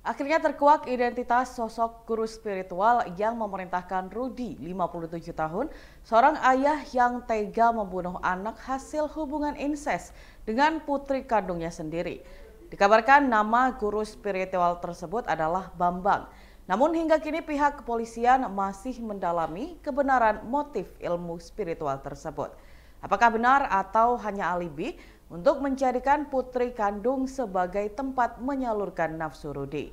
Akhirnya terkuak identitas sosok guru spiritual yang memerintahkan Rudi, 57 tahun, seorang ayah yang tega membunuh anak hasil hubungan inses dengan putri kandungnya sendiri. Dikabarkan nama guru spiritual tersebut adalah Bambang. Namun hingga kini pihak kepolisian masih mendalami kebenaran motif ilmu spiritual tersebut. Apakah benar atau hanya alibi untuk mencarikan putri kandung sebagai tempat menyalurkan nafsu Rudi?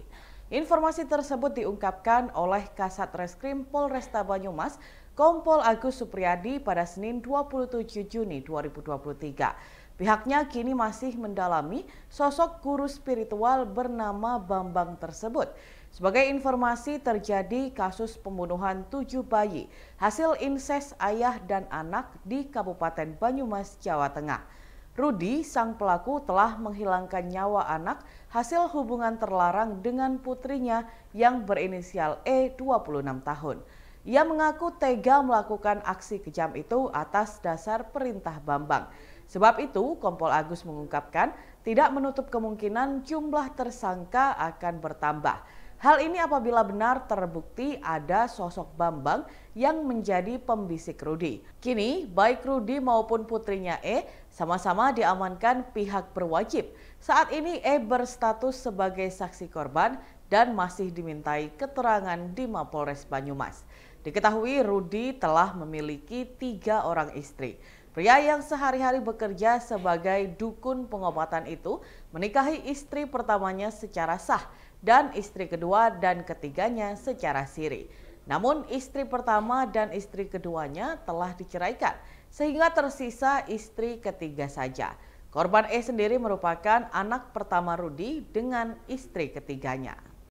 Informasi tersebut diungkapkan oleh Kasat Reskrim Polresta Banyumas, Kompol Agus Supriyadi pada Senin 27 Juni 2023. Pihaknya kini masih mendalami sosok guru spiritual bernama Bambang tersebut. Sebagai informasi terjadi kasus pembunuhan tujuh bayi hasil inses ayah dan anak di Kabupaten Banyumas, Jawa Tengah. Rudi, sang pelaku telah menghilangkan nyawa anak hasil hubungan terlarang dengan putrinya yang berinisial E 26 tahun. Ia mengaku tega melakukan aksi kejam itu atas dasar perintah Bambang. Sebab itu, Kompol Agus mengungkapkan tidak menutup kemungkinan jumlah tersangka akan bertambah. Hal ini apabila benar terbukti ada sosok Bambang yang menjadi pembisik Rudi. Kini, baik Rudi maupun putrinya E sama-sama diamankan pihak berwajib. Saat ini E berstatus sebagai saksi korban dan masih dimintai keterangan di Mapolres Banyumas. Diketahui Rudi telah memiliki tiga orang istri. Pria yang sehari-hari bekerja sebagai dukun pengobatan itu menikahi istri pertamanya secara sah dan istri kedua dan ketiganya secara siri. Namun istri pertama dan istri keduanya telah diceraikan sehingga tersisa istri ketiga saja. Korban E sendiri merupakan anak pertama Rudi dengan istri ketiganya.